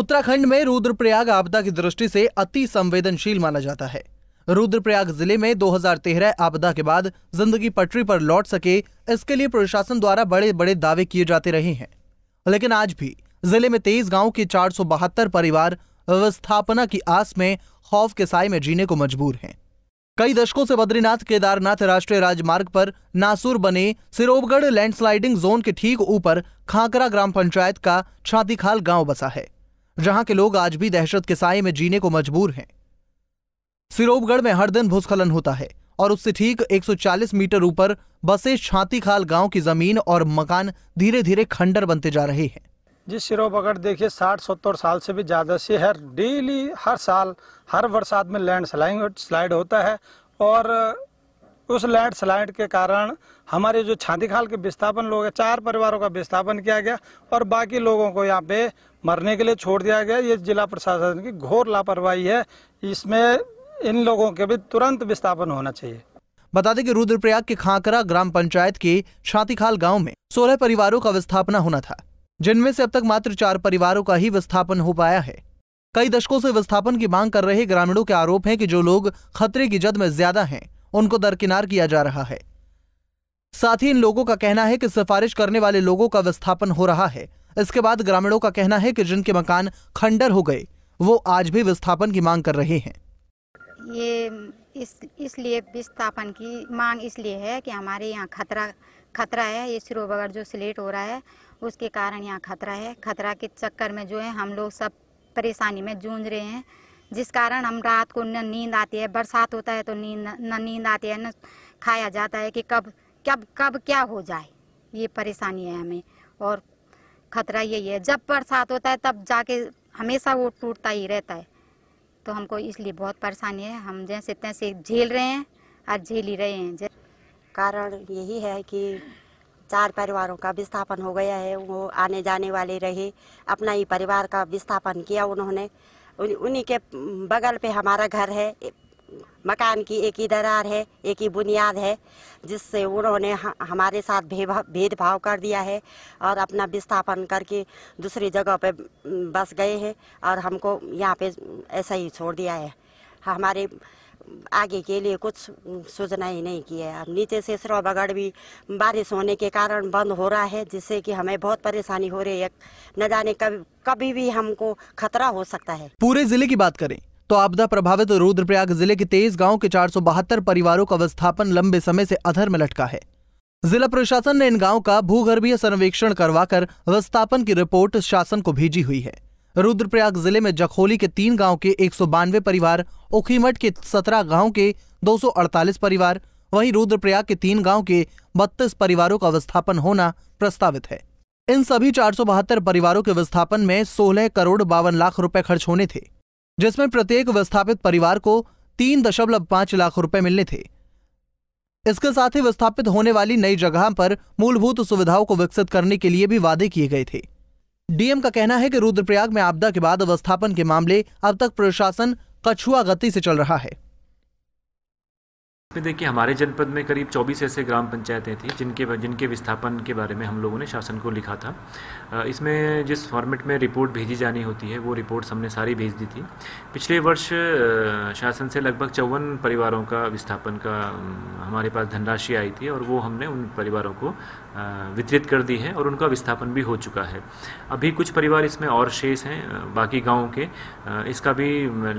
उत्तराखंड में रुद्रप्रयाग आपदा की दृष्टि से अति संवेदनशील माना जाता है रुद्रप्रयाग जिले में 2013 आपदा के बाद जिंदगी पटरी पर लौट सके इसके लिए प्रशासन द्वारा बड़े बड़े दावे किए जाते रहे हैं लेकिन आज भी जिले में तेईस गांव के चार परिवार विस्थापना की आस में खौफ के साय में जीने को मजबूर हैं कई दशकों से बद्रीनाथ केदारनाथ राष्ट्रीय राजमार्ग पर नासूर बने सिरोबगढ़ लैंडस्लाइडिंग जोन के ठीक ऊपर खाकरा ग्राम पंचायत का छातीखाल गांव बसा है जहां के लोग आज भी दहशत के साय में जीने को मजबूर हैं सिरोपगढ़ में हर दिन भूस्खलन होता है और उससे ठीक 140 मीटर ऊपर बसे छातीखाल गांव की जमीन और मकान धीरे धीरे खंडर बनते जा रहे हैं जिस सिरोप देखिए साठ सत्तर साल से भी ज़्यादा से हर डेली हर साल हर बरसात में लैंड स्लाइड स्लाइड होता है और उस लैंड स्लाइड के कारण हमारे जो छातीखाल के विस्थापन लोग हैं चार परिवारों का विस्थापन किया गया और बाकी लोगों को यहाँ पे मरने के लिए छोड़ दिया गया ये जिला प्रशासन की घोर लापरवाही है इसमें इन लोगों के भी तुरंत विस्थापन होना चाहिए बता दें कि रुद्रप्रयाग के खाकरा ग्राम पंचायत के छातीखाल गांव में सोलह परिवारों का विस्थापना होना था जिनमें से अब तक मात्र चार परिवारों का ही विस्थापन हो पाया है कई दशकों से विस्थापन की मांग कर रहे ग्रामीणों के आरोप है कि जो लोग खतरे की जद में ज्यादा हैं उनको दरकिनार किया जा रहा है साथ ही इन लोगों का कहना है कि सिफारिश करने वाले लोगों का विस्थापन हो रहा है इसके बाद ग्रामीणों का कहना है कि जिनके मकान खंडर हो गए वो आज भी विस्थापन की मांग कर रहे हैं ये इस इसलिए विस्थापन की मांग इसलिए है कि हमारे यहाँ खतरा खतरा है ये सिरो बगर जो स्लेट हो रहा है उसके कारण यहाँ खतरा है खतरा के चक्कर में जो है हम लोग सब परेशानी में जूझ रहे हैं जिस कारण हम रात को न नींद आती है बरसात होता है तो नींद न नींद आती है न खाया जाता है कि कब कब कब क्या हो जाए ये परेशानी है हमें और खतरा यही है जब बरसात होता है तब जाके हमेशा वो टूटता ही रहता है तो हमको इसलिए बहुत परेशानी है हम जैसे तैसे झेल रहे हैं और झेल ही रहे हैं कारण यही है कि चार परिवारों का विस्थापन हो गया है वो आने जाने वाले रहे अपना ही परिवार का विस्थापन किया उन्होंने उन्हीं के बगल पे हमारा घर है मकान की एक ही दरार है एक ही बुनियाद है जिससे उन्होंने हमारे साथ भेदभाव कर दिया है और अपना विस्थापन करके दूसरी जगह पे बस गए हैं और हमको यहाँ पे ऐसा ही छोड़ दिया है हमारे आगे के लिए कुछ सोचना ही नहीं किया है अब नीचे से सरो बगड़ भी बारिश होने के कारण बंद हो रहा है जिससे कि हमें बहुत परेशानी हो रही है न जाने कभी कभी भी हमको खतरा हो सकता है पूरे जिले की बात करें तो आपदा प्रभावित रुद्रप्रयाग जिले के तेईस गांव के चार परिवारों का विस्थापन लंबे समय से अधर में लटका है जिला प्रशासन ने इन गांव का भूगर्भीय सर्वेक्षण करवाकर विस्थापन की रिपोर्ट शासन को भेजी हुई है रुद्रप्रयाग जिले में जखोली के तीन गांव के एक परिवार उखीमठ के सत्रह गांव के दो परिवार वहीं रुद्रप्रयाग के तीन गांव के बत्तीस परिवारों का विस्थापन होना प्रस्तावित है इन सभी चार परिवारों के विस्थापन में सोलह करोड़ बावन लाख रुपए खर्च होने थे जिसमें प्रत्येक विस्थापित परिवार को तीन दशमलव पांच लाख रुपए मिलने थे इसके साथ ही विस्थापित होने वाली नई जगह पर मूलभूत सुविधाओं को विकसित करने के लिए भी वादे किए गए थे डीएम का कहना है कि रुद्रप्रयाग में आपदा के बाद अवस्थापन के मामले अब तक प्रशासन कछुआ गति से चल रहा है इसमें देखिए हमारे जनपद में करीब 24 ऐसे ग्राम पंचायतें थी जिनके जिनके विस्थापन के बारे में हम लोगों ने शासन को लिखा था इसमें जिस फॉर्मेट में रिपोर्ट भेजी जानी होती है वो रिपोर्ट्स हमने सारी भेज दी थी पिछले वर्ष शासन से लगभग चौवन परिवारों का विस्थापन का हमारे पास धनराशि आई थी और वो हमने उन परिवारों को वितरित कर दी है और उनका विस्थापन भी हो चुका है अभी कुछ परिवार इसमें और शेष हैं बाकी गाँव के इसका भी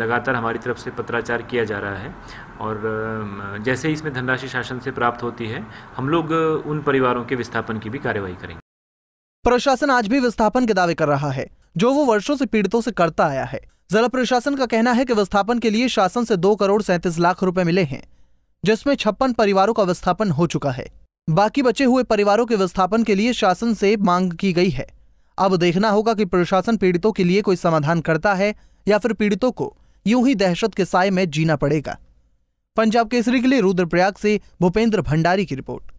लगातार हमारी तरफ से पत्राचार किया जा रहा है और जैसे ही इसमें धनराशि शासन से प्राप्त होती है हम लोग उन परिवारों के विस्थापन की भी कार्यवाही करेंगे प्रशासन आज भी विस्थापन के दावे कर रहा है जो वो वर्षों से पीड़ितों से करता आया है जिला प्रशासन का कहना है कि विस्थापन के लिए शासन से दो करोड़ सैंतीस लाख रुपए मिले हैं जिसमें छप्पन परिवारों का विस्थापन हो चुका है बाकी बचे हुए परिवारों के विस्थापन के लिए शासन से मांग की गई है अब देखना होगा कि प्रशासन पीड़ितों के लिए कोई समाधान करता है या फिर पीड़ितों को यूं ही दहशत के साय में जीना पड़ेगा पंजाब केसरी के लिए रुद्रप्रयाग से भूपेंद्र भंडारी की रिपोर्ट